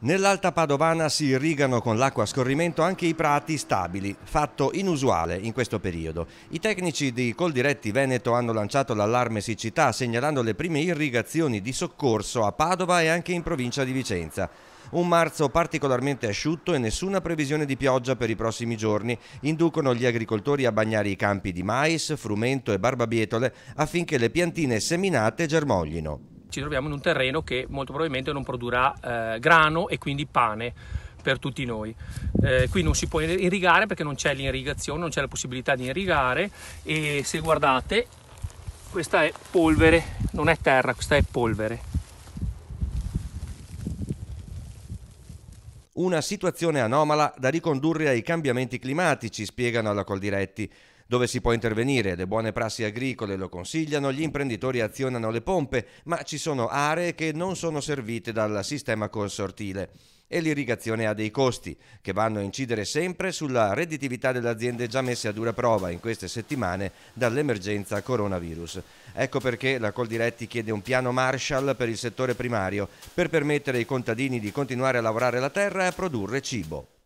Nell'Alta Padovana si irrigano con l'acqua a scorrimento anche i prati stabili, fatto inusuale in questo periodo. I tecnici di Coldiretti Veneto hanno lanciato l'allarme siccità segnalando le prime irrigazioni di soccorso a Padova e anche in provincia di Vicenza. Un marzo particolarmente asciutto e nessuna previsione di pioggia per i prossimi giorni inducono gli agricoltori a bagnare i campi di mais, frumento e barbabietole affinché le piantine seminate germoglino ci troviamo in un terreno che molto probabilmente non produrrà eh, grano e quindi pane per tutti noi. Eh, qui non si può irrigare perché non c'è l'irrigazione, non c'è la possibilità di irrigare e se guardate questa è polvere, non è terra, questa è polvere. Una situazione anomala da ricondurre ai cambiamenti climatici, spiegano alla Coldiretti. Dove si può intervenire, le buone prassi agricole lo consigliano, gli imprenditori azionano le pompe, ma ci sono aree che non sono servite dal sistema consortile e l'irrigazione ha dei costi che vanno a incidere sempre sulla redditività delle aziende già messe a dura prova in queste settimane dall'emergenza coronavirus. Ecco perché la Coldiretti chiede un piano Marshall per il settore primario per permettere ai contadini di continuare a lavorare la terra e a produrre cibo.